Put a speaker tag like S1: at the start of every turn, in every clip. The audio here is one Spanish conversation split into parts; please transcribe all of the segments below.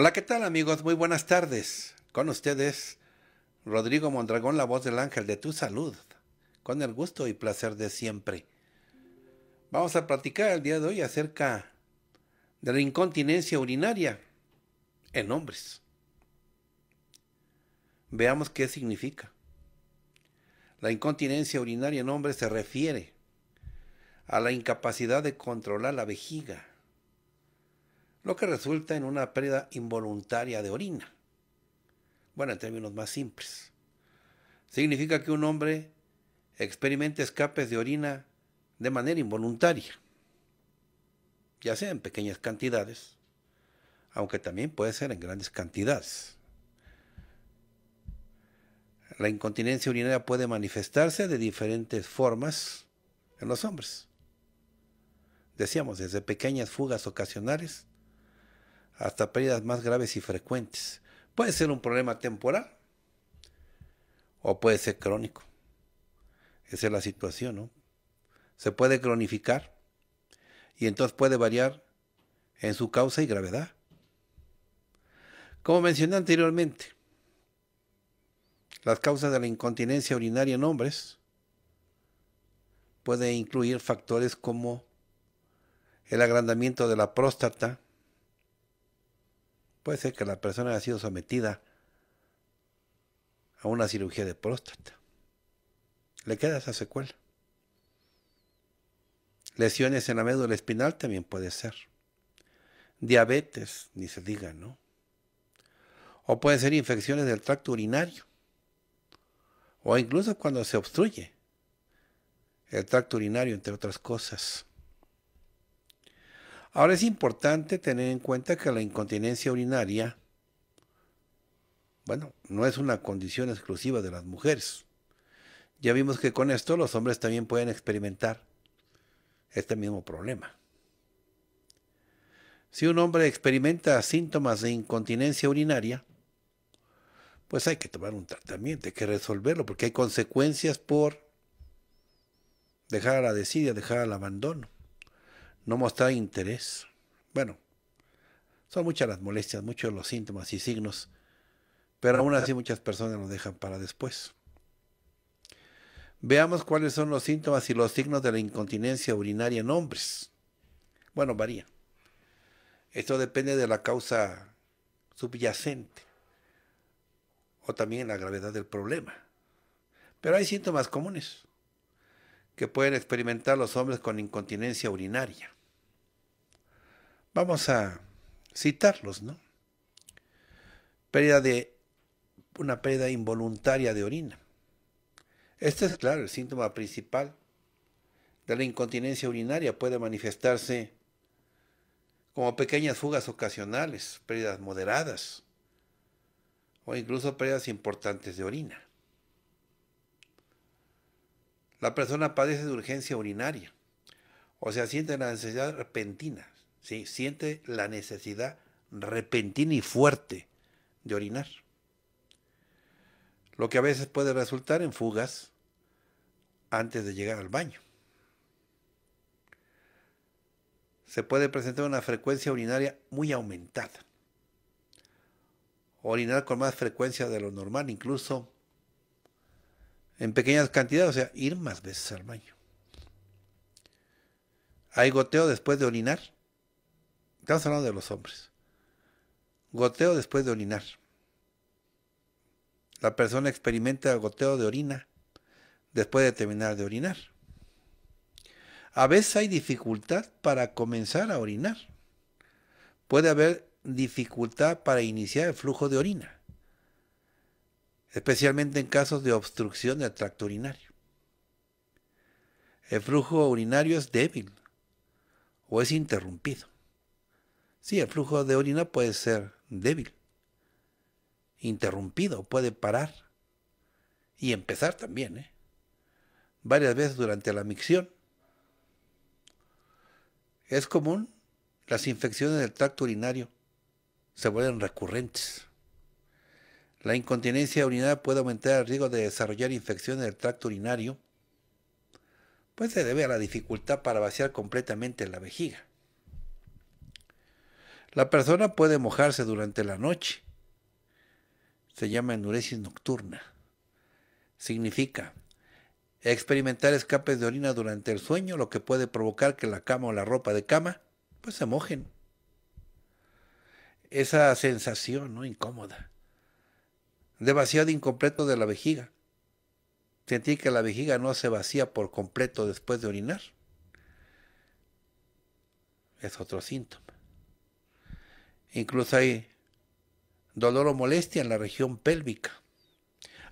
S1: Hola, ¿qué tal amigos? Muy buenas tardes. Con ustedes, Rodrigo Mondragón, la voz del ángel de tu salud, con el gusto y placer de siempre. Vamos a platicar el día de hoy acerca de la incontinencia urinaria en hombres. Veamos qué significa. La incontinencia urinaria en hombres se refiere a la incapacidad de controlar la vejiga lo que resulta en una pérdida involuntaria de orina. Bueno, en términos más simples. Significa que un hombre experimenta escapes de orina de manera involuntaria, ya sea en pequeñas cantidades, aunque también puede ser en grandes cantidades. La incontinencia urinaria puede manifestarse de diferentes formas en los hombres. Decíamos, desde pequeñas fugas ocasionales hasta pérdidas más graves y frecuentes. Puede ser un problema temporal o puede ser crónico. Esa es la situación, ¿no? Se puede cronificar y entonces puede variar en su causa y gravedad. Como mencioné anteriormente, las causas de la incontinencia urinaria en hombres puede incluir factores como el agrandamiento de la próstata, Puede ser que la persona haya sido sometida a una cirugía de próstata. Le queda esa secuela. Lesiones en la médula espinal también puede ser. Diabetes, ni se diga, ¿no? O pueden ser infecciones del tracto urinario. O incluso cuando se obstruye el tracto urinario, entre otras cosas. Ahora es importante tener en cuenta que la incontinencia urinaria, bueno, no es una condición exclusiva de las mujeres. Ya vimos que con esto los hombres también pueden experimentar este mismo problema. Si un hombre experimenta síntomas de incontinencia urinaria, pues hay que tomar un tratamiento, hay que resolverlo, porque hay consecuencias por dejar a la desidia, dejar al abandono no mostrar interés. Bueno, son muchas las molestias, muchos los síntomas y signos, pero aún así muchas personas nos dejan para después. Veamos cuáles son los síntomas y los signos de la incontinencia urinaria en hombres. Bueno, varía. Esto depende de la causa subyacente o también la gravedad del problema. Pero hay síntomas comunes que pueden experimentar los hombres con incontinencia urinaria. Vamos a citarlos, ¿no? Pérdida de una pérdida involuntaria de orina. Este es, claro, el síntoma principal de la incontinencia urinaria. Puede manifestarse como pequeñas fugas ocasionales, pérdidas moderadas o incluso pérdidas importantes de orina. La persona padece de urgencia urinaria, o sea, siente la necesidad repentina, ¿sí? siente la necesidad repentina y fuerte de orinar. Lo que a veces puede resultar en fugas antes de llegar al baño. Se puede presentar una frecuencia urinaria muy aumentada. Orinar con más frecuencia de lo normal, incluso en pequeñas cantidades, o sea, ir más veces al baño. Hay goteo después de orinar. Estamos hablando de los hombres. Goteo después de orinar. La persona experimenta goteo de orina después de terminar de orinar. A veces hay dificultad para comenzar a orinar. Puede haber dificultad para iniciar el flujo de orina especialmente en casos de obstrucción del tracto urinario. El flujo urinario es débil o es interrumpido. Sí, el flujo de orina puede ser débil, interrumpido, puede parar y empezar también, ¿eh? varias veces durante la micción. Es común las infecciones del tracto urinario se vuelven recurrentes. La incontinencia urinaria puede aumentar el riesgo de desarrollar infecciones del tracto urinario, pues se debe a la dificultad para vaciar completamente la vejiga. La persona puede mojarse durante la noche. Se llama enuresis nocturna. Significa experimentar escapes de orina durante el sueño, lo que puede provocar que la cama o la ropa de cama pues, se mojen. Esa sensación ¿no? incómoda de incompleto de la vejiga. Sentir que la vejiga no se vacía por completo después de orinar. Es otro síntoma. Incluso hay dolor o molestia en la región pélvica.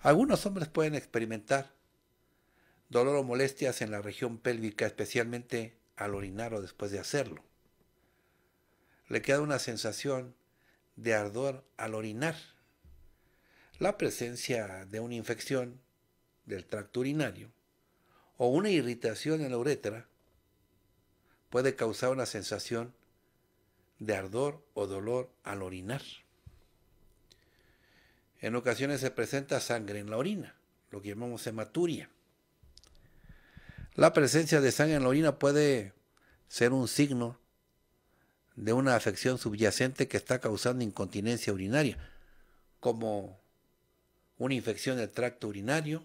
S1: Algunos hombres pueden experimentar dolor o molestias en la región pélvica, especialmente al orinar o después de hacerlo. Le queda una sensación de ardor al orinar la presencia de una infección del tracto urinario o una irritación en la uretra puede causar una sensación de ardor o dolor al orinar. En ocasiones se presenta sangre en la orina, lo que llamamos hematuria. La presencia de sangre en la orina puede ser un signo de una afección subyacente que está causando incontinencia urinaria, como una infección del tracto urinario,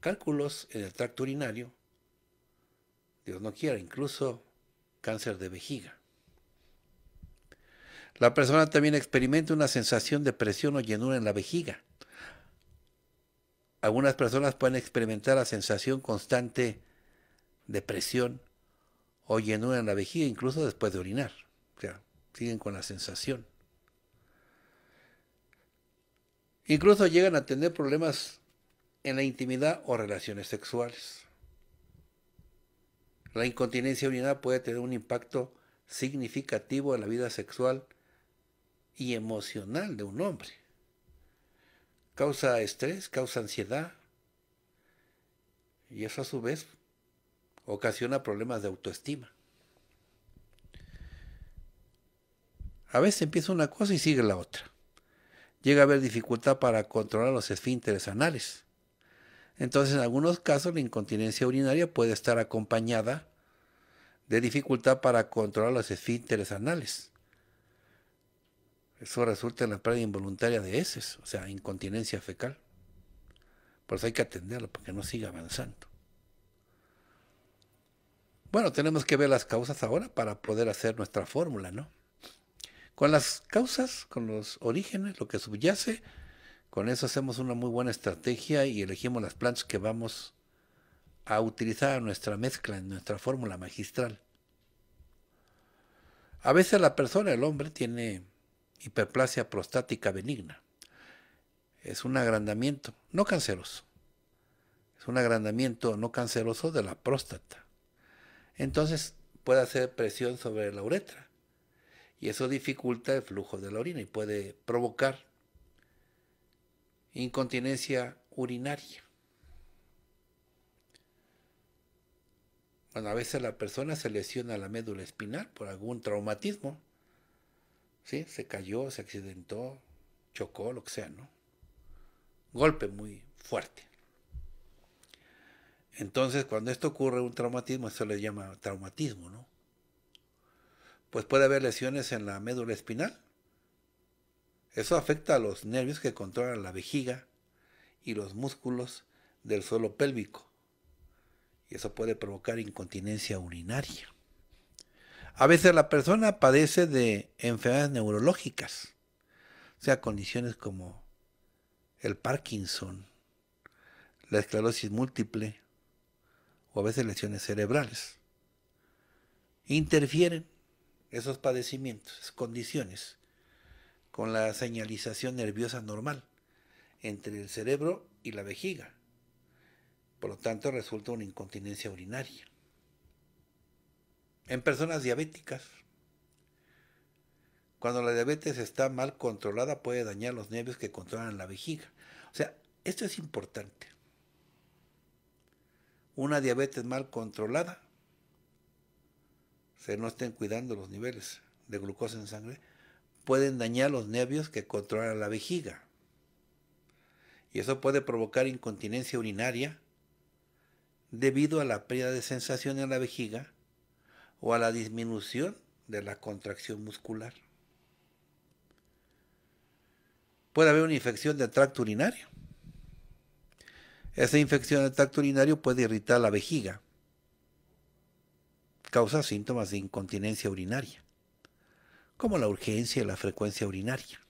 S1: cálculos en el tracto urinario, Dios no quiera, incluso cáncer de vejiga. La persona también experimenta una sensación de presión o llenura en la vejiga. Algunas personas pueden experimentar la sensación constante de presión o llenura en la vejiga, incluso después de orinar. O sea, siguen con la sensación. Incluso llegan a tener problemas en la intimidad o relaciones sexuales. La incontinencia urinaria puede tener un impacto significativo en la vida sexual y emocional de un hombre. Causa estrés, causa ansiedad y eso a su vez ocasiona problemas de autoestima. A veces empieza una cosa y sigue la otra llega a haber dificultad para controlar los esfínteres anales. Entonces, en algunos casos, la incontinencia urinaria puede estar acompañada de dificultad para controlar los esfínteres anales. Eso resulta en la pérdida involuntaria de heces, o sea, incontinencia fecal. Por eso hay que atenderlo porque no siga avanzando. Bueno, tenemos que ver las causas ahora para poder hacer nuestra fórmula, ¿no? con las causas, con los orígenes, lo que subyace. Con eso hacemos una muy buena estrategia y elegimos las plantas que vamos a utilizar a nuestra mezcla, en nuestra fórmula magistral. A veces la persona, el hombre, tiene hiperplasia prostática benigna. Es un agrandamiento, no canceroso. Es un agrandamiento no canceroso de la próstata. Entonces puede hacer presión sobre la uretra y eso dificulta el flujo de la orina y puede provocar incontinencia urinaria. Bueno, a veces la persona se lesiona la médula espinal por algún traumatismo. ¿Sí? Se cayó, se accidentó, chocó, lo que sea, ¿no? Golpe muy fuerte. Entonces, cuando esto ocurre, un traumatismo, eso le llama traumatismo, ¿no? pues puede haber lesiones en la médula espinal. Eso afecta a los nervios que controlan la vejiga y los músculos del suelo pélvico. Y eso puede provocar incontinencia urinaria. A veces la persona padece de enfermedades neurológicas, o sea, condiciones como el Parkinson, la esclerosis múltiple o a veces lesiones cerebrales. Interfieren esos padecimientos, condiciones, con la señalización nerviosa normal entre el cerebro y la vejiga. Por lo tanto, resulta una incontinencia urinaria. En personas diabéticas, cuando la diabetes está mal controlada, puede dañar los nervios que controlan la vejiga. O sea, esto es importante. Una diabetes mal controlada se no estén cuidando los niveles de glucosa en sangre, pueden dañar los nervios que controlan la vejiga. Y eso puede provocar incontinencia urinaria debido a la pérdida de sensación en la vejiga o a la disminución de la contracción muscular. Puede haber una infección del tracto urinario. Esa infección del tracto urinario puede irritar la vejiga causa síntomas de incontinencia urinaria, como la urgencia y la frecuencia urinaria.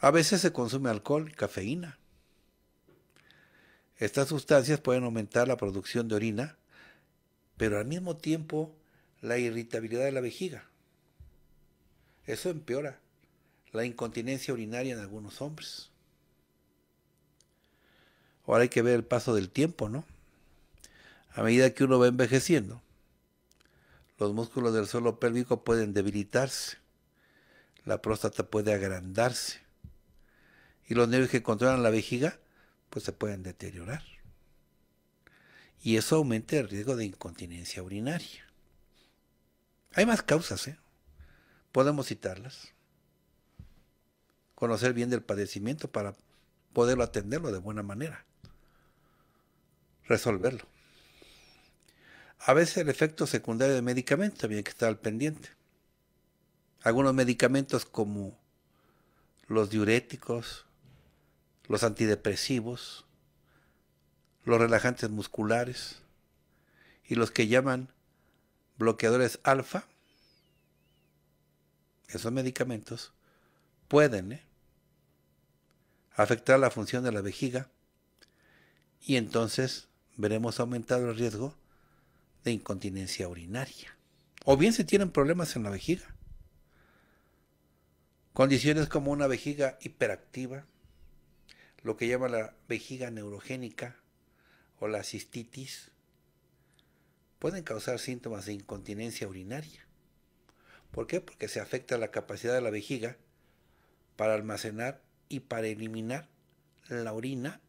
S1: A veces se consume alcohol y cafeína. Estas sustancias pueden aumentar la producción de orina, pero al mismo tiempo la irritabilidad de la vejiga. Eso empeora la incontinencia urinaria en algunos hombres. Ahora hay que ver el paso del tiempo, ¿no? a medida que uno va envejeciendo. Los músculos del suelo pélvico pueden debilitarse, la próstata puede agrandarse y los nervios que controlan la vejiga pues se pueden deteriorar. Y eso aumenta el riesgo de incontinencia urinaria. Hay más causas, ¿eh? Podemos citarlas. Conocer bien del padecimiento para poderlo atenderlo de buena manera. Resolverlo. A veces el efecto secundario de medicamento también que está al pendiente. Algunos medicamentos como los diuréticos, los antidepresivos, los relajantes musculares y los que llaman bloqueadores alfa, esos medicamentos pueden ¿eh? afectar la función de la vejiga y entonces veremos aumentado el riesgo incontinencia urinaria. O bien si tienen problemas en la vejiga. Condiciones como una vejiga hiperactiva, lo que llama la vejiga neurogénica o la cistitis, pueden causar síntomas de incontinencia urinaria. ¿Por qué? Porque se afecta la capacidad de la vejiga para almacenar y para eliminar la orina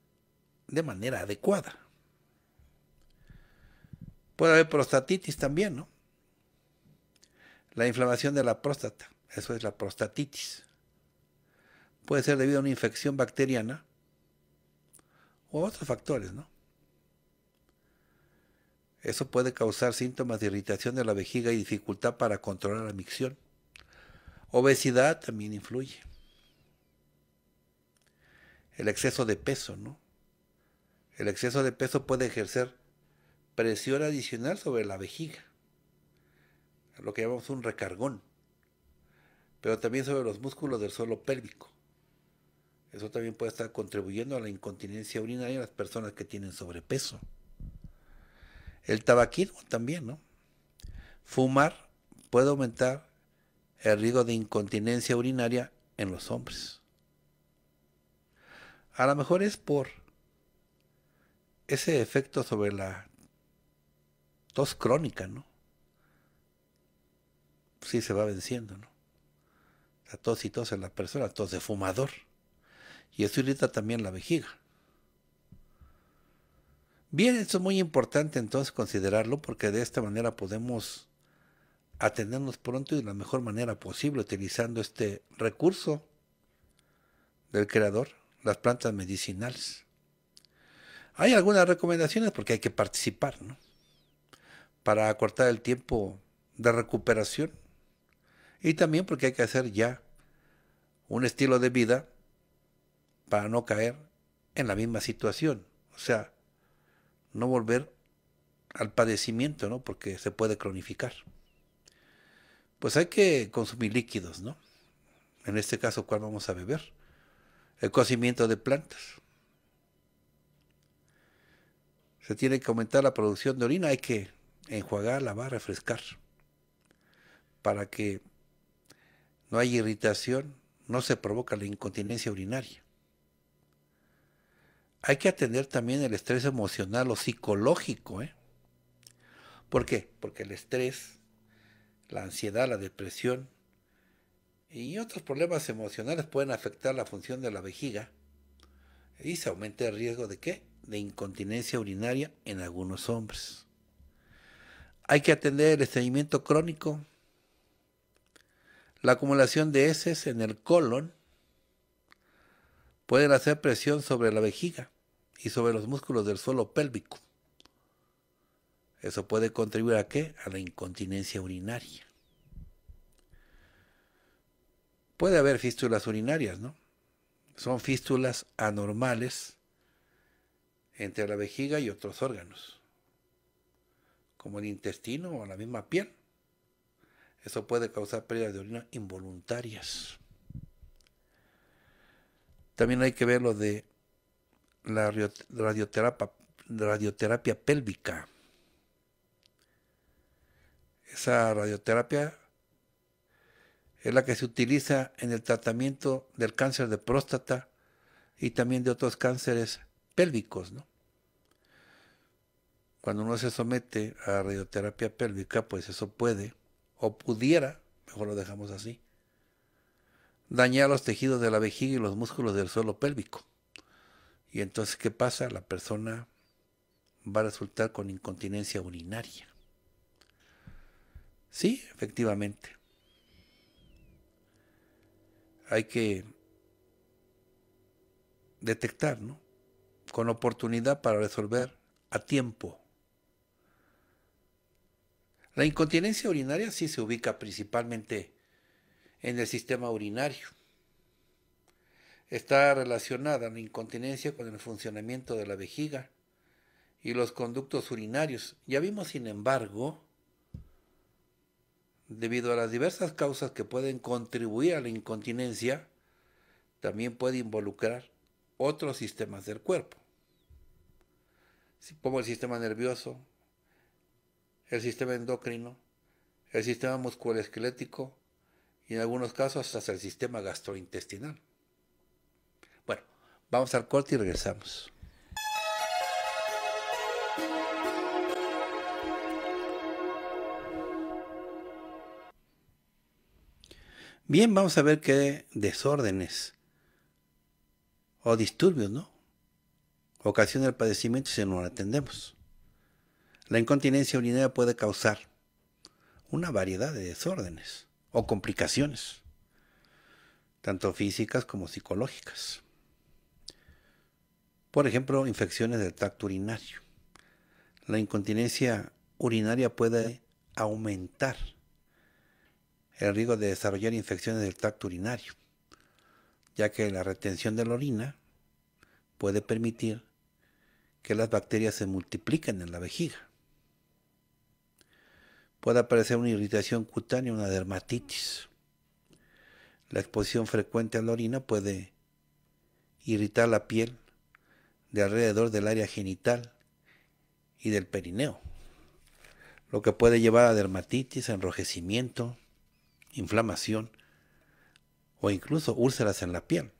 S1: de manera adecuada. Puede haber prostatitis también, ¿no? La inflamación de la próstata, eso es la prostatitis. Puede ser debido a una infección bacteriana o a otros factores, ¿no? Eso puede causar síntomas de irritación de la vejiga y dificultad para controlar la micción. Obesidad también influye. El exceso de peso, ¿no? El exceso de peso puede ejercer presión adicional sobre la vejiga, lo que llamamos un recargón, pero también sobre los músculos del suelo pélvico. Eso también puede estar contribuyendo a la incontinencia urinaria en las personas que tienen sobrepeso. El tabaquismo también, ¿no? Fumar puede aumentar el riesgo de incontinencia urinaria en los hombres. A lo mejor es por ese efecto sobre la tos crónica, ¿no? Sí se va venciendo, ¿no? La tos y tos en la persona, tos de fumador. Y eso irrita también la vejiga. Bien, esto es muy importante entonces considerarlo porque de esta manera podemos atendernos pronto y de la mejor manera posible utilizando este recurso del creador, las plantas medicinales. Hay algunas recomendaciones porque hay que participar, ¿no? para acortar el tiempo de recuperación y también porque hay que hacer ya un estilo de vida para no caer en la misma situación, o sea, no volver al padecimiento, ¿no? Porque se puede cronificar. Pues hay que consumir líquidos, ¿no? En este caso, ¿cuál vamos a beber? El cocimiento de plantas. Se tiene que aumentar la producción de orina, hay que va a refrescar, para que no haya irritación, no se provoca la incontinencia urinaria. Hay que atender también el estrés emocional o psicológico. ¿eh? ¿Por qué? Porque el estrés, la ansiedad, la depresión y otros problemas emocionales pueden afectar la función de la vejiga y se aumenta el riesgo de qué? De incontinencia urinaria en algunos hombres. Hay que atender el estreñimiento crónico, la acumulación de heces en el colon pueden hacer presión sobre la vejiga y sobre los músculos del suelo pélvico. Eso puede contribuir a qué? A la incontinencia urinaria. Puede haber fístulas urinarias, ¿no? Son fístulas anormales entre la vejiga y otros órganos como el intestino o la misma piel. Eso puede causar pérdidas de orina involuntarias. También hay que ver lo de la radioterapia, radioterapia pélvica. Esa radioterapia es la que se utiliza en el tratamiento del cáncer de próstata y también de otros cánceres pélvicos, ¿no? Cuando uno se somete a radioterapia pélvica, pues eso puede, o pudiera, mejor lo dejamos así, dañar los tejidos de la vejiga y los músculos del suelo pélvico. Y entonces, ¿qué pasa? La persona va a resultar con incontinencia urinaria. Sí, efectivamente. Hay que detectar, ¿no? Con oportunidad para resolver a tiempo la incontinencia urinaria sí se ubica principalmente en el sistema urinario. Está relacionada la incontinencia con el funcionamiento de la vejiga y los conductos urinarios. Ya vimos, sin embargo, debido a las diversas causas que pueden contribuir a la incontinencia, también puede involucrar otros sistemas del cuerpo, como el sistema nervioso, el sistema endocrino, el sistema musculoesquelético y en algunos casos hasta el sistema gastrointestinal. Bueno, vamos al corte y regresamos. Bien, vamos a ver qué desórdenes o disturbios, ¿no? Ocasiona el padecimiento si no lo atendemos. La incontinencia urinaria puede causar una variedad de desórdenes o complicaciones, tanto físicas como psicológicas. Por ejemplo, infecciones del tracto urinario. La incontinencia urinaria puede aumentar el riesgo de desarrollar infecciones del tracto urinario, ya que la retención de la orina puede permitir que las bacterias se multipliquen en la vejiga. Puede aparecer una irritación cutánea, una dermatitis. La exposición frecuente a la orina puede irritar la piel de alrededor del área genital y del perineo, lo que puede llevar a dermatitis, enrojecimiento, inflamación o incluso úlceras en la piel.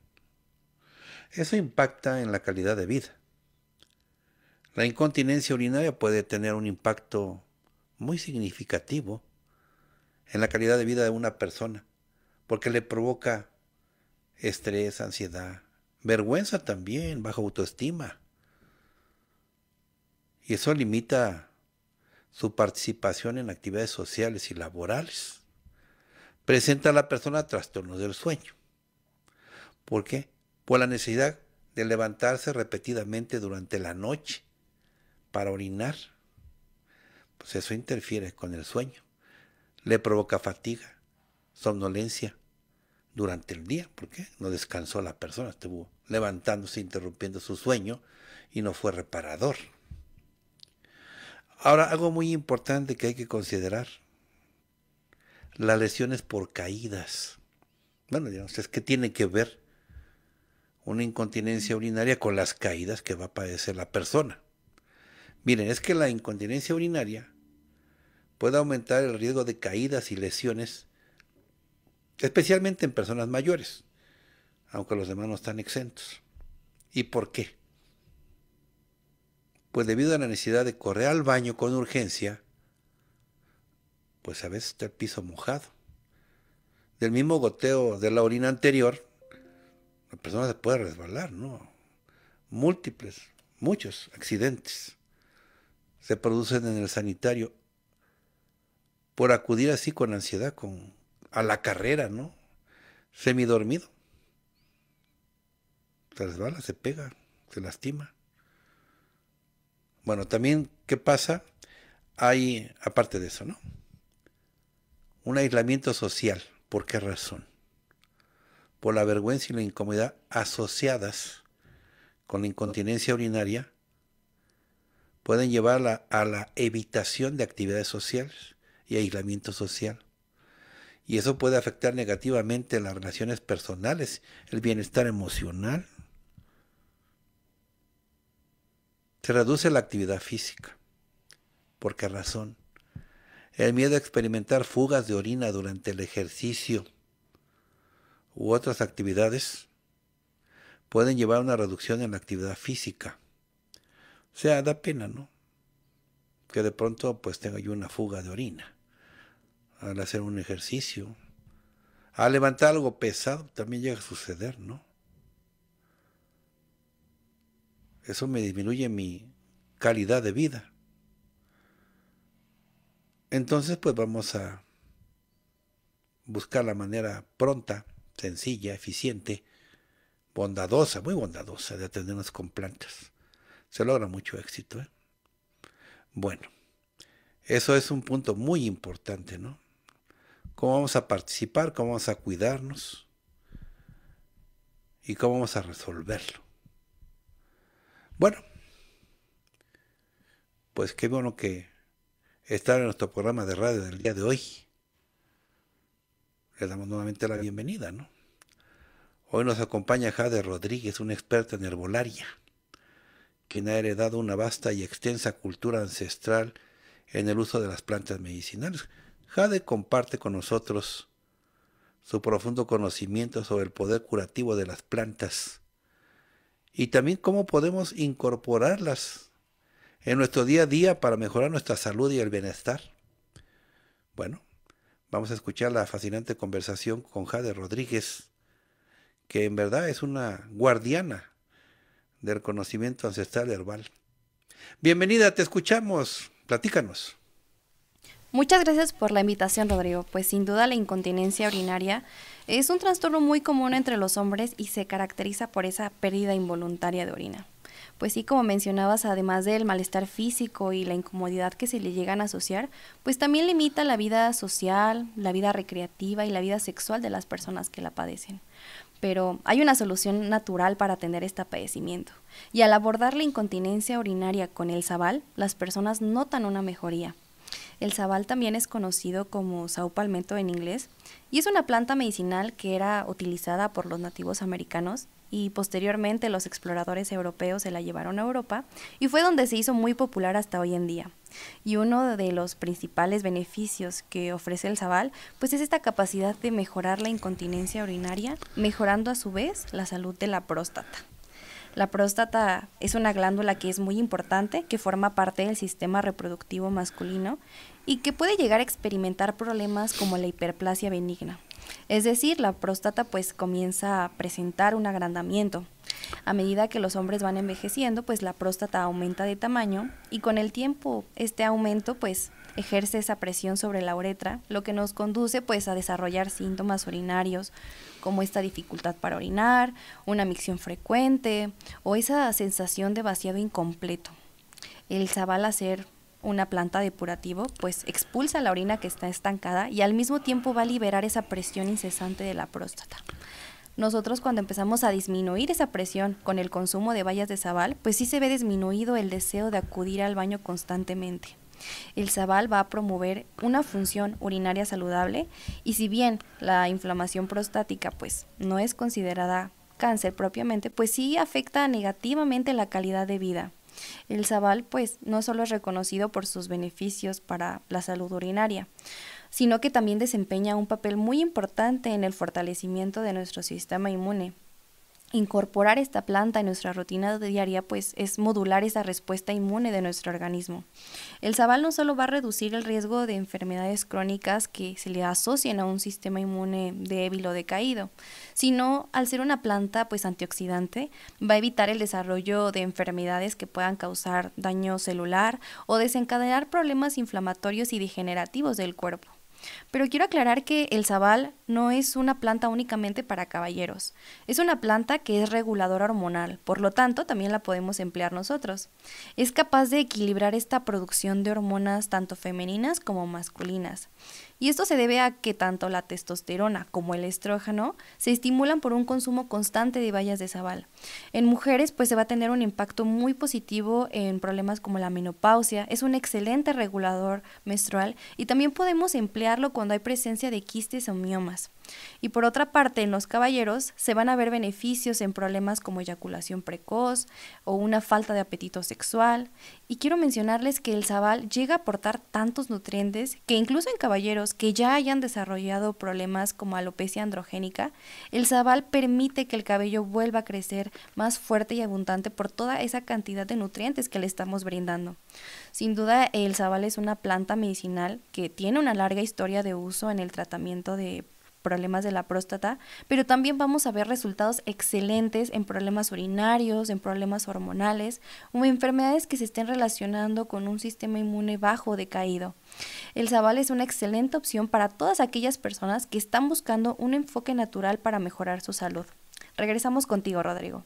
S1: Eso impacta en la calidad de vida. La incontinencia urinaria puede tener un impacto muy significativo en la calidad de vida de una persona, porque le provoca estrés, ansiedad, vergüenza también, baja autoestima. Y eso limita su participación en actividades sociales y laborales. Presenta a la persona trastornos del sueño. ¿Por qué? Por la necesidad de levantarse repetidamente durante la noche para orinar pues eso interfiere con el sueño. Le provoca fatiga, somnolencia durante el día, porque no descansó la persona, estuvo levantándose, interrumpiendo su sueño y no fue reparador. Ahora, algo muy importante que hay que considerar, las lesiones por caídas. Bueno, ya ustedes, ¿qué tiene que ver una incontinencia urinaria con las caídas que va a padecer la persona? Miren, es que la incontinencia urinaria puede aumentar el riesgo de caídas y lesiones, especialmente en personas mayores, aunque los demás no están exentos. ¿Y por qué? Pues debido a la necesidad de correr al baño con urgencia, pues a veces está el piso mojado. Del mismo goteo de la orina anterior, la persona se puede resbalar, ¿no? Múltiples, muchos accidentes se producen en el sanitario por acudir así con ansiedad, con, a la carrera, ¿no? Semidormido. Se resbala, se pega, se lastima. Bueno, también, ¿qué pasa? Hay, aparte de eso, ¿no? Un aislamiento social. ¿Por qué razón? Por la vergüenza y la incomodidad asociadas con la incontinencia urinaria pueden llevar a la evitación de actividades sociales y aislamiento social. Y eso puede afectar negativamente las relaciones personales, el bienestar emocional. Se reduce la actividad física. ¿Por qué razón? El miedo a experimentar fugas de orina durante el ejercicio u otras actividades pueden llevar a una reducción en la actividad física. O sea, da pena, ¿no? Que de pronto pues tenga yo una fuga de orina al hacer un ejercicio. Al levantar algo pesado también llega a suceder, ¿no? Eso me disminuye mi calidad de vida. Entonces pues vamos a buscar la manera pronta, sencilla, eficiente, bondadosa, muy bondadosa de atendernos con plantas se logra mucho éxito. ¿eh? Bueno, eso es un punto muy importante, ¿no? ¿Cómo vamos a participar? ¿Cómo vamos a cuidarnos? ¿Y cómo vamos a resolverlo? Bueno, pues qué bueno que estar en nuestro programa de radio del día de hoy. Le damos nuevamente la bienvenida, ¿no? Hoy nos acompaña Jade Rodríguez, una experta en herbolaria quien ha heredado una vasta y extensa cultura ancestral en el uso de las plantas medicinales. Jade comparte con nosotros su profundo conocimiento sobre el poder curativo de las plantas y también cómo podemos incorporarlas en nuestro día a día para mejorar nuestra salud y el bienestar. Bueno, vamos a escuchar la fascinante conversación con Jade Rodríguez, que en verdad es una guardiana del conocimiento ancestral herbal. Bienvenida, te escuchamos, platícanos.
S2: Muchas gracias por la invitación, Rodrigo. Pues sin duda la incontinencia urinaria es un trastorno muy común entre los hombres y se caracteriza por esa pérdida involuntaria de orina. Pues sí, como mencionabas, además del malestar físico y la incomodidad que se le llegan a asociar, pues también limita la vida social, la vida recreativa y la vida sexual de las personas que la padecen pero hay una solución natural para atender este padecimiento. Y al abordar la incontinencia urinaria con el sabal, las personas notan una mejoría. El sabal también es conocido como saupalmento en inglés y es una planta medicinal que era utilizada por los nativos americanos y posteriormente los exploradores europeos se la llevaron a Europa y fue donde se hizo muy popular hasta hoy en día. Y uno de los principales beneficios que ofrece el Zabal, pues es esta capacidad de mejorar la incontinencia urinaria, mejorando a su vez la salud de la próstata. La próstata es una glándula que es muy importante, que forma parte del sistema reproductivo masculino y que puede llegar a experimentar problemas como la hiperplasia benigna, es decir, la próstata pues comienza a presentar un agrandamiento. A medida que los hombres van envejeciendo, pues la próstata aumenta de tamaño y con el tiempo este aumento pues ejerce esa presión sobre la uretra, lo que nos conduce pues a desarrollar síntomas urinarios como esta dificultad para orinar, una micción frecuente o esa sensación de vaciado incompleto. El sabal una planta depurativo, pues expulsa la orina que está estancada y al mismo tiempo va a liberar esa presión incesante de la próstata. Nosotros cuando empezamos a disminuir esa presión con el consumo de bayas de sabal, pues sí se ve disminuido el deseo de acudir al baño constantemente. El sabal va a promover una función urinaria saludable y si bien la inflamación prostática pues no es considerada cáncer propiamente, pues sí afecta negativamente la calidad de vida el sabal, pues, no solo es reconocido por sus beneficios para la salud urinaria, sino que también desempeña un papel muy importante en el fortalecimiento de nuestro sistema inmune, incorporar esta planta en nuestra rutina diaria, pues es modular esa respuesta inmune de nuestro organismo. El sabal no solo va a reducir el riesgo de enfermedades crónicas que se le asocian a un sistema inmune débil o decaído, sino al ser una planta pues antioxidante, va a evitar el desarrollo de enfermedades que puedan causar daño celular o desencadenar problemas inflamatorios y degenerativos del cuerpo. Pero quiero aclarar que el zabal no es una planta únicamente para caballeros. Es una planta que es reguladora hormonal, por lo tanto también la podemos emplear nosotros. Es capaz de equilibrar esta producción de hormonas tanto femeninas como masculinas. Y esto se debe a que tanto la testosterona como el estrógeno se estimulan por un consumo constante de bayas de sabal. En mujeres pues se va a tener un impacto muy positivo en problemas como la menopausia, es un excelente regulador menstrual y también podemos emplearlo cuando hay presencia de quistes o miomas. Y por otra parte, en los caballeros se van a ver beneficios en problemas como eyaculación precoz o una falta de apetito sexual. Y quiero mencionarles que el zabal llega a aportar tantos nutrientes que incluso en caballeros que ya hayan desarrollado problemas como alopecia androgénica, el zabal permite que el cabello vuelva a crecer más fuerte y abundante por toda esa cantidad de nutrientes que le estamos brindando. Sin duda, el zabal es una planta medicinal que tiene una larga historia de uso en el tratamiento de problemas de la próstata, pero también vamos a ver resultados excelentes en problemas urinarios, en problemas hormonales o enfermedades que se estén relacionando con un sistema inmune bajo o decaído. El sabal es una excelente opción para todas aquellas personas que están buscando un enfoque natural para mejorar su salud. Regresamos contigo, Rodrigo.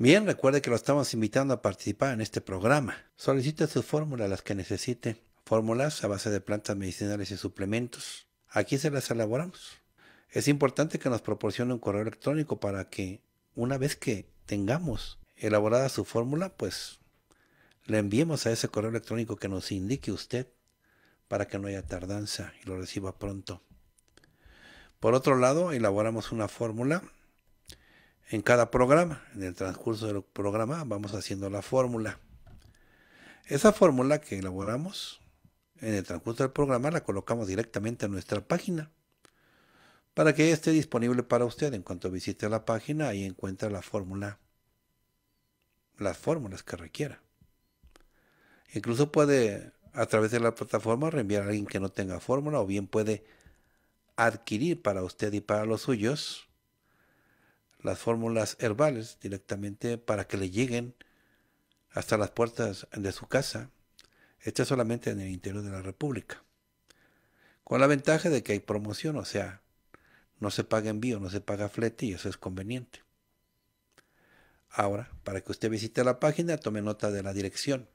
S1: Bien, recuerde que lo estamos invitando a participar en este programa. Solicite su fórmula, las que necesite. Fórmulas a base de plantas medicinales y suplementos. Aquí se las elaboramos. Es importante que nos proporcione un correo electrónico para que una vez que tengamos elaborada su fórmula, pues le enviemos a ese correo electrónico que nos indique usted para que no haya tardanza y lo reciba pronto. Por otro lado, elaboramos una fórmula en cada programa, en el transcurso del programa, vamos haciendo la fórmula. Esa fórmula que elaboramos en el transcurso del programa la colocamos directamente en nuestra página para que esté disponible para usted. En cuanto visite la página, ahí encuentra la fórmula, las fórmulas que requiera. Incluso puede, a través de la plataforma, reenviar a alguien que no tenga fórmula o bien puede adquirir para usted y para los suyos las fórmulas herbales directamente para que le lleguen hasta las puertas de su casa, está solamente en el interior de la República. Con la ventaja de que hay promoción, o sea, no se paga envío, no se paga flete y eso es conveniente. Ahora, para que usted visite la página, tome nota de la dirección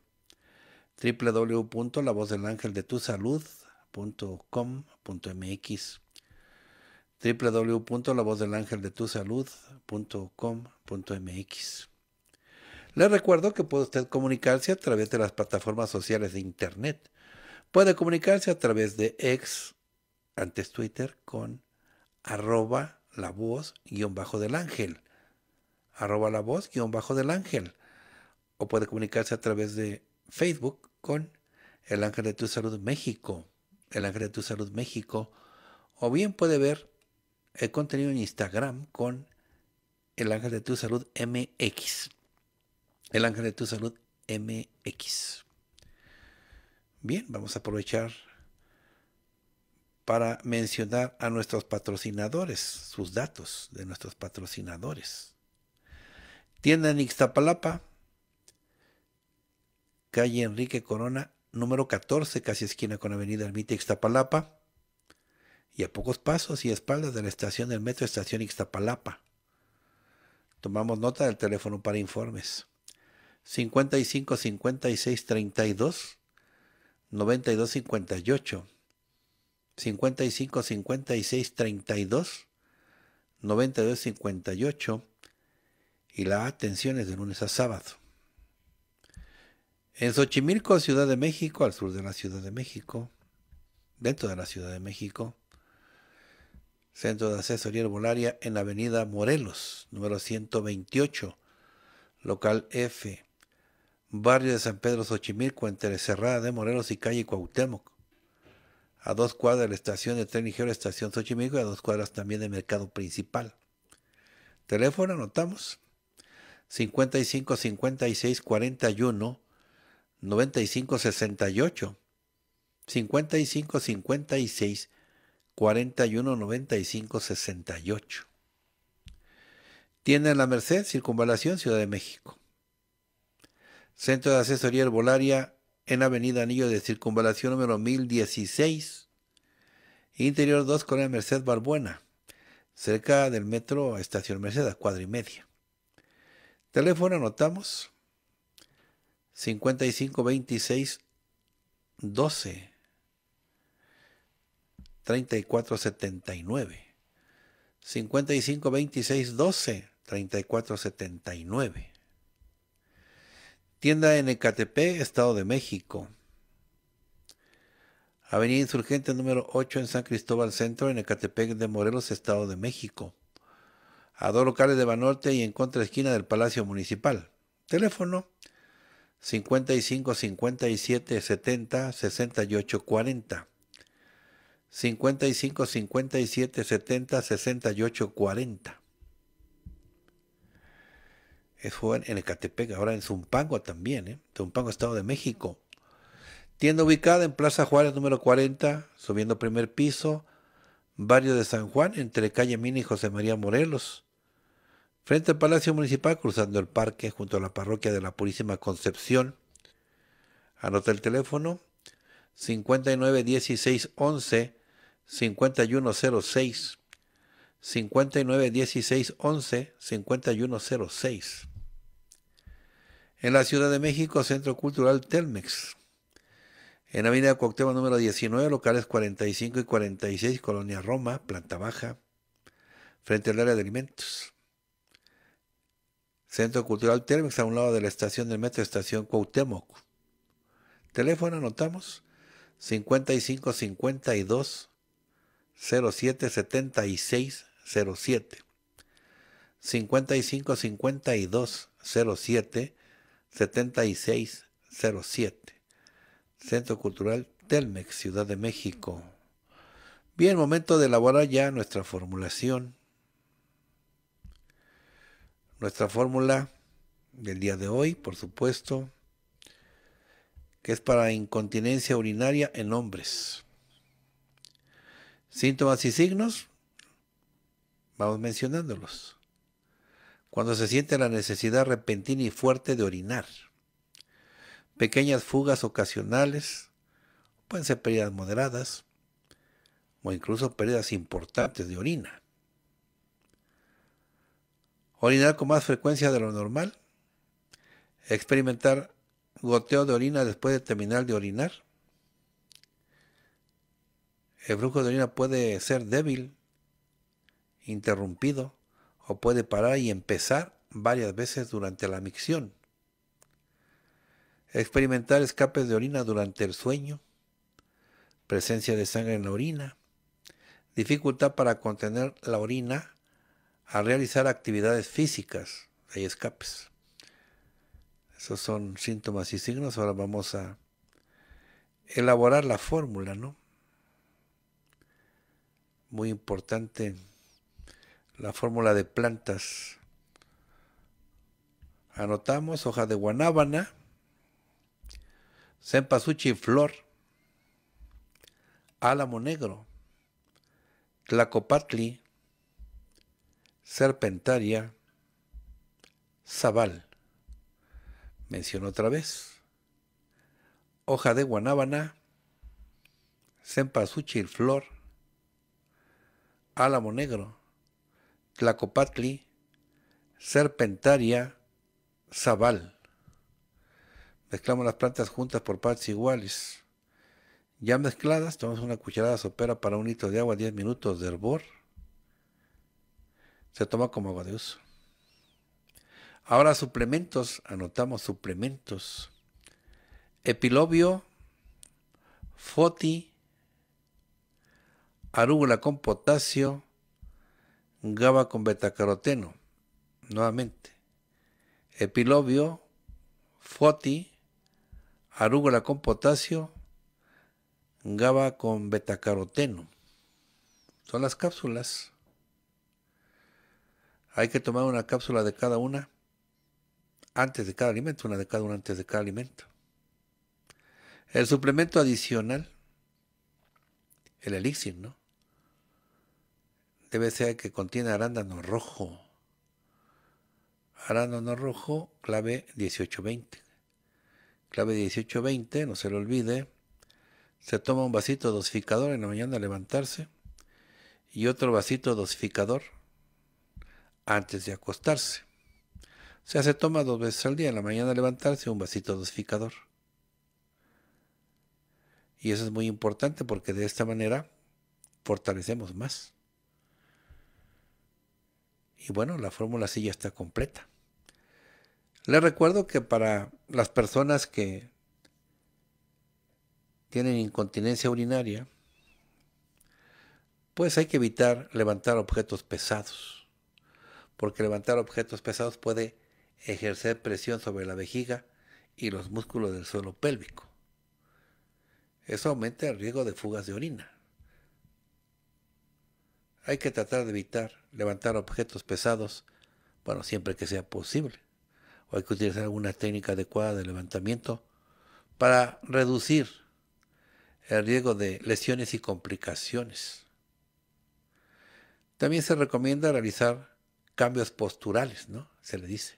S1: www.lavozdelangeldetusalud.com.mx www.lavozdelangeldetusalud.com.mx. Le recuerdo que puede usted comunicarse a través de las plataformas sociales de Internet. Puede comunicarse a través de ex, antes Twitter, con arroba la voz guión bajo del ángel. Arroba la voz guión bajo del ángel. O puede comunicarse a través de Facebook con el ángel de tu salud México. El ángel de tu salud México. O bien puede ver el contenido en Instagram con el ángel de tu salud MX. El ángel de tu salud MX. Bien, vamos a aprovechar para mencionar a nuestros patrocinadores, sus datos de nuestros patrocinadores. Tienda en Ixtapalapa, calle Enrique Corona, número 14, casi esquina con Avenida Ermita Ixtapalapa y a pocos pasos y espaldas de la estación del metro Estación Ixtapalapa. Tomamos nota del teléfono para informes. 55 56 32 92 58 55 56 32 92 58 y la atención es de lunes a sábado. En Xochimilco, Ciudad de México, al sur de la Ciudad de México, dentro de la Ciudad de México, Centro de Asesoría Herbolaria en la Avenida Morelos, número 128, local F, barrio de San Pedro Xochimilco, entre Cerrada de Morelos y calle Cuauhtémoc. A dos cuadras de la estación de tren ligero, estación Xochimilco, y a dos cuadras también de mercado principal. Teléfono, anotamos, 55 56 41 95 55 56 419568. 95 Tienda en La Merced, Circunvalación, Ciudad de México. Centro de Asesoría Herbolaria en Avenida Anillo de Circunvalación número 1016. Interior 2, la Merced Barbuena, cerca del metro Estación Merced, a cuadra y media. Teléfono anotamos 5526 12 3479. 552612, 3479. Tienda en Ecatepec, Estado de México. Avenida Insurgente número 8 en San Cristóbal Centro, en Ecatepec de Morelos, Estado de México. A dos locales de Banorte y en contra esquina del Palacio Municipal. Teléfono 55 57 70 68 40. 55 57 70 68 40. Es joven en Ecatepec, ahora en Zumpango también, ¿eh? Zumpango, Estado de México. Tienda ubicada en Plaza Juárez número 40, subiendo primer piso, barrio de San Juan, entre calle Mina y José María Morelos. Frente al Palacio Municipal, cruzando el parque, junto a la parroquia de la Purísima Concepción. Anota el teléfono 59 16 11 5106, 591611, 5106. En la Ciudad de México, Centro Cultural Telmex. En Avenida Cuauhtémoc número 19, locales 45 y 46, Colonia Roma, planta baja, frente al área de alimentos. Centro Cultural Telmex a un lado de la estación del metro, estación Cuauhtémoc. Teléfono anotamos 5552 077607 76 7607 Centro Cultural Telmex, Ciudad de México. Bien, momento de elaborar ya nuestra formulación. Nuestra fórmula del día de hoy, por supuesto, que es para incontinencia urinaria en hombres. Síntomas y signos, vamos mencionándolos. Cuando se siente la necesidad repentina y fuerte de orinar. Pequeñas fugas ocasionales, pueden ser pérdidas moderadas o incluso pérdidas importantes de orina. Orinar con más frecuencia de lo normal. Experimentar goteo de orina después de terminar de orinar el flujo de orina puede ser débil, interrumpido, o puede parar y empezar varias veces durante la micción. Experimentar escapes de orina durante el sueño, presencia de sangre en la orina, dificultad para contener la orina al realizar actividades físicas, hay escapes. Esos son síntomas y signos. Ahora vamos a elaborar la fórmula, ¿no? muy importante la fórmula de plantas. Anotamos hoja de guanábana, y flor, álamo negro, tlacopatli, serpentaria, zabal. Menciono otra vez. Hoja de guanábana, y flor, Álamo Negro, Tlacopatli, Serpentaria, Zabal. Mezclamos las plantas juntas por partes iguales. Ya mezcladas, tomamos una cucharada sopera para un litro de agua, 10 minutos de hervor. Se toma como agua de uso. Ahora suplementos, anotamos suplementos. Epilobio, foti, Arugula con potasio, GABA con betacaroteno, nuevamente, epilobio, foti, arúgula con potasio, GABA con betacaroteno. Son las cápsulas. Hay que tomar una cápsula de cada una antes de cada alimento, una de cada una antes de cada alimento. El suplemento adicional, el elixir, ¿no? TBCA que contiene arándano rojo. Arándano rojo, clave 1820. Clave 1820, no se lo olvide. Se toma un vasito dosificador en la mañana al levantarse y otro vasito dosificador antes de acostarse. O sea, se toma dos veces al día, en la mañana al levantarse un vasito dosificador. Y eso es muy importante porque de esta manera fortalecemos más. Y bueno, la fórmula sí ya está completa. Les recuerdo que para las personas que tienen incontinencia urinaria, pues hay que evitar levantar objetos pesados, porque levantar objetos pesados puede ejercer presión sobre la vejiga y los músculos del suelo pélvico. Eso aumenta el riesgo de fugas de orina. Hay que tratar de evitar levantar objetos pesados, bueno, siempre que sea posible. O hay que utilizar alguna técnica adecuada de levantamiento para reducir el riesgo de lesiones y complicaciones. También se recomienda realizar cambios posturales, ¿no? Se le dice.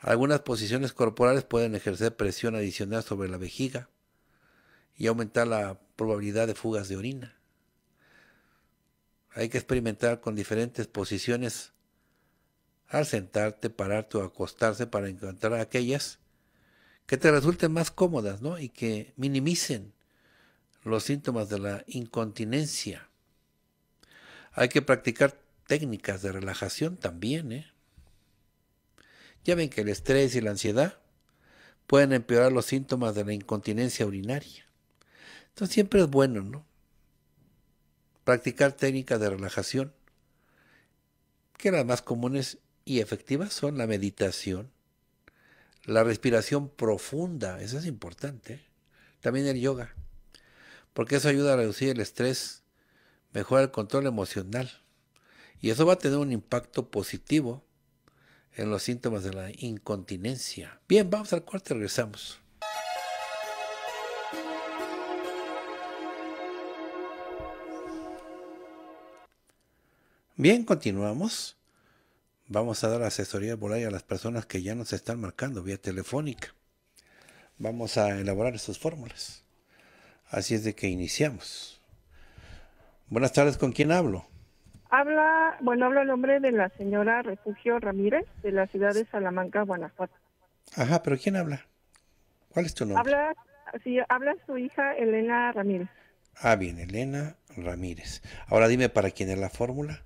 S1: Algunas posiciones corporales pueden ejercer presión adicional sobre la vejiga y aumentar la probabilidad de fugas de orina. Hay que experimentar con diferentes posiciones al sentarte, pararte o acostarse para encontrar aquellas que te resulten más cómodas ¿no? y que minimicen los síntomas de la incontinencia. Hay que practicar técnicas de relajación también. ¿eh? Ya ven que el estrés y la ansiedad pueden empeorar los síntomas de la incontinencia urinaria. Entonces siempre es bueno ¿no? Practicar técnicas de relajación, que las más comunes y efectivas son la meditación, la respiración profunda, eso es importante, también el yoga, porque eso ayuda a reducir el estrés, mejora el control emocional y eso va a tener un impacto positivo en los síntomas de la incontinencia. Bien, vamos al y regresamos. Bien, continuamos. Vamos a dar asesoría por ahí a las personas que ya nos están marcando vía telefónica. Vamos a elaborar sus fórmulas. Así es de que iniciamos. Buenas tardes, ¿con quién hablo?
S3: Habla, bueno, habla el nombre de la señora Refugio Ramírez de la ciudad de Salamanca, Guanajuato.
S1: Ajá, pero ¿quién habla? ¿Cuál es tu nombre?
S3: Habla, sí, habla su hija Elena Ramírez.
S1: Ah, bien, Elena Ramírez. Ahora dime para quién es la fórmula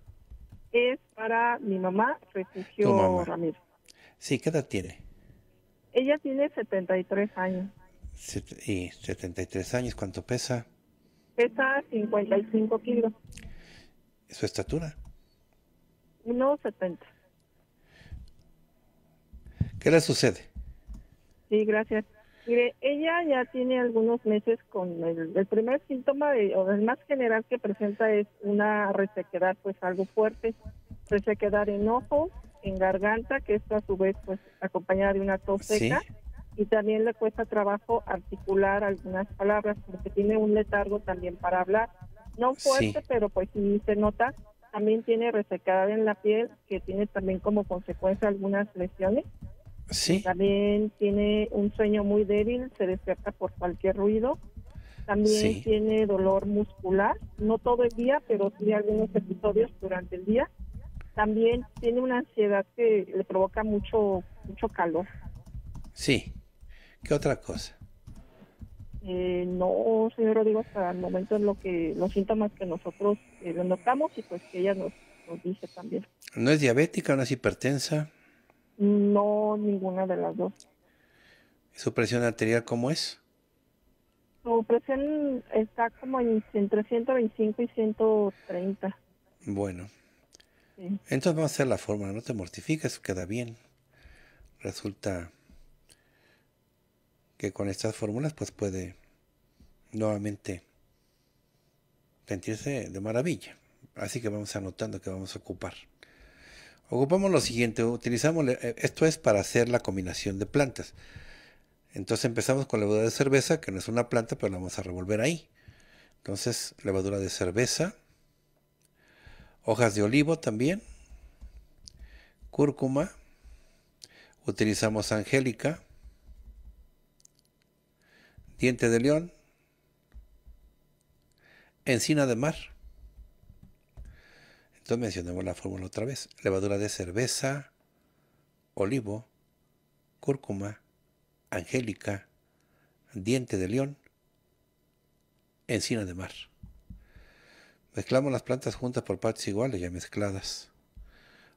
S3: es para mi mamá, Refugio Ramírez.
S1: Sí, ¿qué edad tiene?
S3: Ella tiene 73 años.
S1: ¿Y 73 años cuánto pesa?
S3: Pesa 55 kilos.
S1: ¿Su estatura?
S3: 1,70.
S1: ¿Qué le sucede?
S3: Sí, gracias. Mire, ella ya tiene algunos meses con el, primer síntoma de, o el más general que presenta es una resequedad, pues algo fuerte, resequedad en ojo, en garganta, que esto a su vez pues acompañada de una tos seca. y también le cuesta trabajo articular algunas palabras, porque tiene un letargo también para hablar. No fuerte, pero pues sí se nota. También tiene resequedad en la piel, que tiene también como consecuencia algunas lesiones. También tiene un sueño muy débil, se despierta por cualquier ruido. También tiene dolor muscular, no todo el día, pero sí algunos episodios durante el día. También tiene una ansiedad que le provoca mucho, mucho calor.
S1: Sí. ¿Qué otra cosa?
S3: Eh, no, señor, digo, hasta el momento es lo que los síntomas que nosotros eh, notamos y pues que ella nos, nos dice también.
S1: ¿No es diabética, no es hipertensa?
S3: No, ninguna de las dos.
S1: ¿Su presión arterial cómo es?
S3: Su presión está como entre 125 y 130.
S1: Bueno. Entonces vamos a hacer la fórmula, no te mortifiques, queda bien. Resulta que con estas fórmulas pues puede nuevamente sentirse de maravilla. Así que vamos anotando que vamos a ocupar. Ocupamos lo siguiente, utilizamos, eh, esto es para hacer la combinación de plantas. Entonces empezamos con levadura de cerveza, que no es una planta, pero la vamos a revolver ahí. Entonces, levadura de cerveza, hojas de olivo también, cúrcuma, utilizamos angélica, diente de león, encina de mar. Entonces mencionemos la fórmula otra vez. Levadura de cerveza, olivo, cúrcuma, angélica, diente de león, encina de mar. Mezclamos las plantas juntas por partes iguales, ya mezcladas.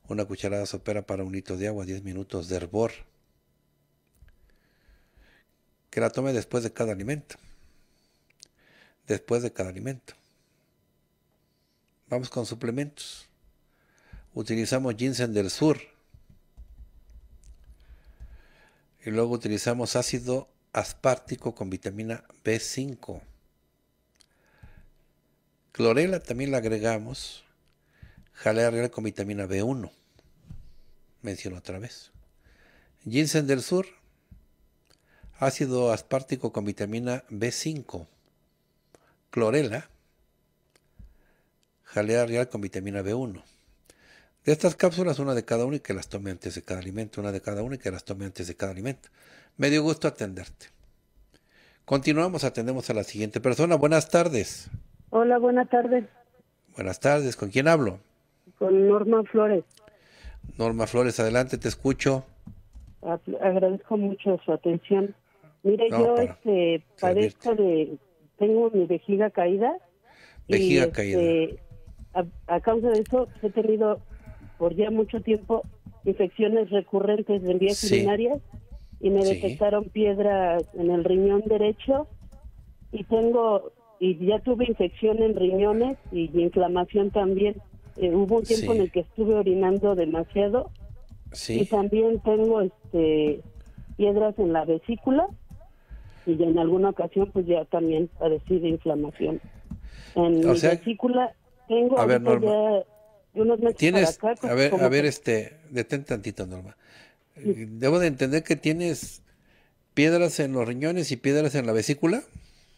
S1: Una cucharada sopera para un litro de agua, 10 minutos de hervor. Que la tome después de cada alimento. Después de cada alimento. Vamos con suplementos. Utilizamos ginseng del sur. Y luego utilizamos ácido aspártico con vitamina B5. Clorela también la agregamos. Jalea real con vitamina B1. Menciono otra vez. Ginseng del sur. Ácido aspártico con vitamina B5. Clorela jalea real con vitamina B1. De estas cápsulas, una de cada una y que las tome antes de cada alimento, una de cada una y que las tome antes de cada alimento. Me dio gusto atenderte. Continuamos, atendemos a la siguiente persona. Buenas tardes.
S4: Hola, buenas tardes.
S1: Buenas tardes, ¿con quién hablo?
S4: Con Norma Flores.
S1: Norma Flores, adelante, te escucho.
S4: Agradezco mucho su atención. Mire, yo este, padezco de, tengo mi vejiga caída.
S1: Vejiga caída.
S4: Este, a, causa de eso he tenido por ya mucho tiempo infecciones recurrentes en vías urinarias y me detectaron piedras en el riñón derecho y tengo y ya tuve infección en riñones y inflamación también. Eh, hubo un tiempo en el que estuve orinando demasiado y también tengo este piedras en la vesícula y en alguna ocasión pues ya también padecí de inflamación en la mi
S1: vesícula
S4: tengo a ver, Norma, tienes, a ver, a ver,
S1: este, detente tantito, Norma. Eh, debo de entender que tienes piedras en los riñones y piedras en la vesícula.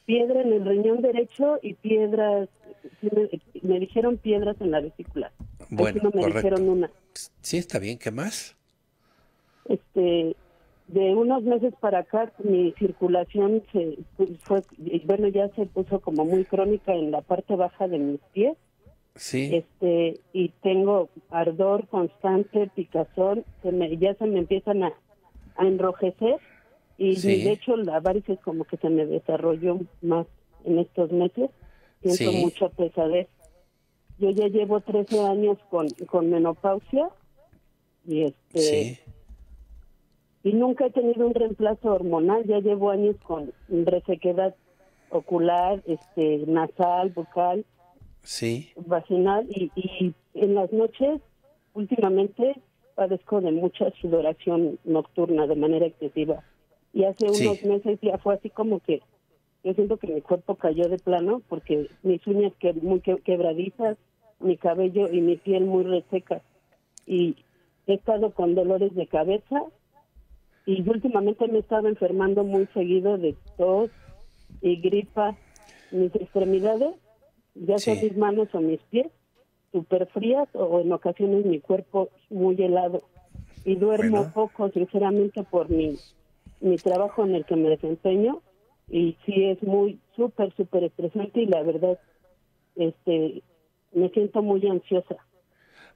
S4: Piedra en el riñón derecho y piedras, me, dijeron piedras en la vesícula.
S1: Bueno, no Sí, está bien, ¿qué más?
S4: Este, de unos meses para acá mi circulación se fue, bueno ya se puso como muy crónica en la parte baja de mis pies este, y tengo ardor constante, picazón, se me, ya se me empiezan a, enrojecer y, de hecho la varices como que se me desarrolló más en estos meses. Siento mucha pesadez. Yo ya llevo 13 años con, con menopausia y este y nunca he tenido un reemplazo hormonal. Ya llevo años con resequedad ocular, este nasal, bucal sí. vaginal y, en las noches últimamente padezco de mucha sudoración nocturna de manera excesiva. Y hace unos meses ya fue así como que yo siento que mi cuerpo cayó de plano porque mis uñas que, muy quebradizas, mi cabello y mi piel muy reseca. Y he estado con dolores de cabeza y últimamente me he estado enfermando muy seguido de tos y gripa. Mis extremidades ya sea mis manos o mis pies, súper frías o en ocasiones mi cuerpo muy helado. Y duermo poco, sinceramente, por mi, mi trabajo en el que me desempeño. Y sí es muy, súper, súper estresante y la verdad, este, me siento muy ansiosa.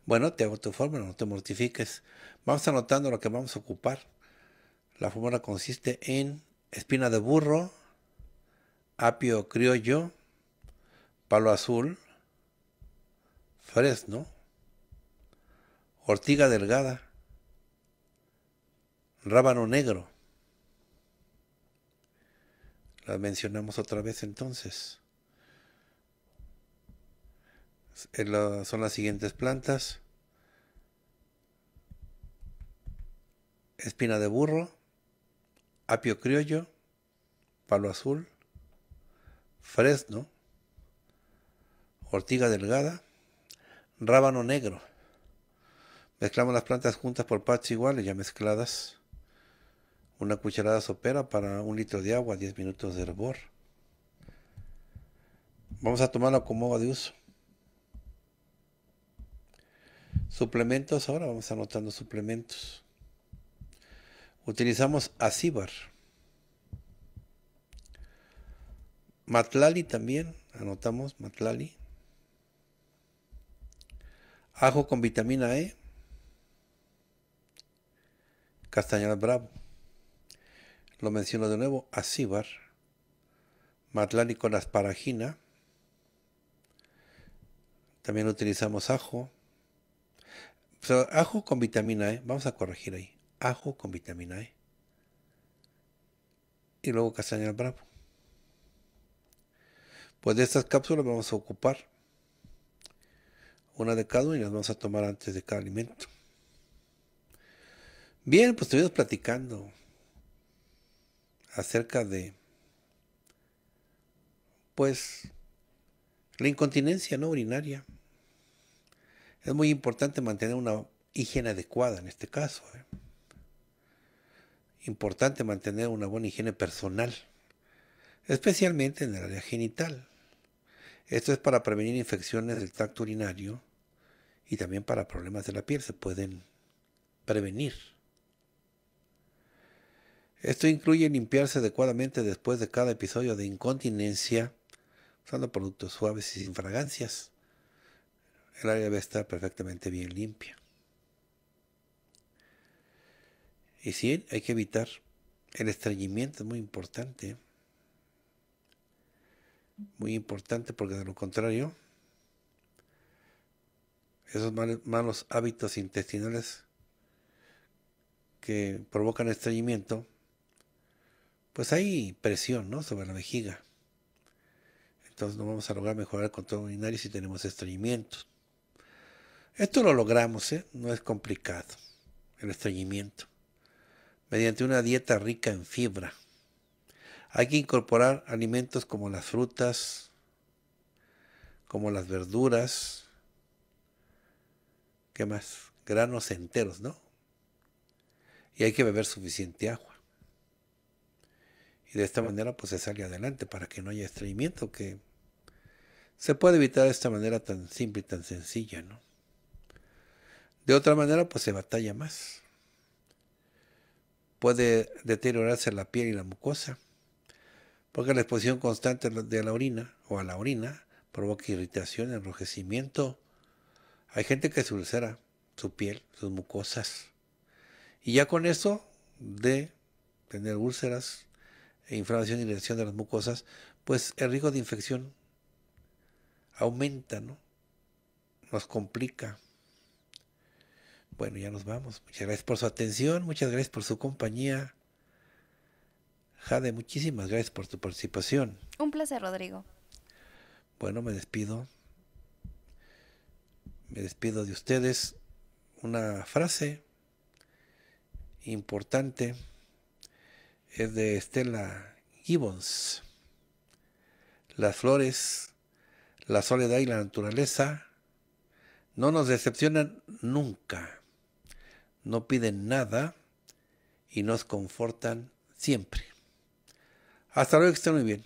S1: Bueno, te hago tu fórmula, no te mortifiques. Vamos anotando lo que vamos a ocupar. La fórmula consiste en espina de burro, apio criollo, palo azul, fresno, ortiga delgada, rábano negro. Las mencionamos otra vez entonces. son las siguientes plantas. Espina de burro, apio criollo, palo azul, fresno, ortiga delgada, rábano negro. Mezclamos las plantas juntas por partes iguales, ya mezcladas. Una cucharada sopera para un litro de agua, 10 minutos de hervor. Vamos a tomarla como agua de uso. Suplementos, ahora vamos anotando suplementos. Utilizamos acíbar. Matlali también, anotamos Matlali. Ajo con vitamina E. Castañal Bravo. Lo menciono de nuevo. Acíbar. Matlán y con asparagina. También utilizamos ajo. ajo con vitamina E. Vamos a corregir ahí. Ajo con vitamina E. Y luego castañal bravo. Pues de estas cápsulas vamos a ocupar una de cada una y las vamos a tomar antes de cada alimento. Bien, pues estuvimos platicando acerca de, pues, la incontinencia no urinaria. Es muy importante mantener una higiene adecuada en este caso. ¿eh? Importante mantener una buena higiene personal, especialmente en el área genital. Esto es para prevenir infecciones del tracto urinario y también para problemas de la piel se pueden prevenir. Esto incluye limpiarse adecuadamente después de cada episodio de incontinencia usando productos suaves y sin fragancias. El área debe estar perfectamente bien limpia. Y sí, hay que evitar el estreñimiento, es muy importante. Muy importante porque de lo contrario esos malos hábitos intestinales que provocan estreñimiento, pues hay presión ¿no? sobre la vejiga. Entonces no vamos a lograr mejorar el control urinario si tenemos estreñimiento. Esto lo logramos, ¿eh? no es complicado, el estreñimiento, mediante una dieta rica en fibra. Hay que incorporar alimentos como las frutas, como las verduras, ¿qué más? Granos enteros, ¿no? Y hay que beber suficiente agua. Y de esta manera pues se sale adelante para que no haya estreñimiento, que se puede evitar de esta manera tan simple y tan sencilla, ¿no? De otra manera pues se batalla más. Puede deteriorarse la piel y la mucosa, porque la exposición constante de la orina o a la orina provoca irritación, enrojecimiento, hay gente que se ulcera su piel, sus mucosas. Y ya con eso de tener úlceras, e inflamación y lesión de las mucosas, pues el riesgo de infección aumenta, ¿no? Nos complica. Bueno, ya nos vamos. Muchas gracias por su atención, muchas gracias por su compañía. Jade, muchísimas gracias por tu participación.
S2: Un placer, Rodrigo.
S1: Bueno, me despido me despido de ustedes. Una frase importante es de Stella Gibbons. Las flores, la soledad y la naturaleza no nos decepcionan nunca, no piden nada y nos confortan siempre. Hasta luego, que estén muy bien.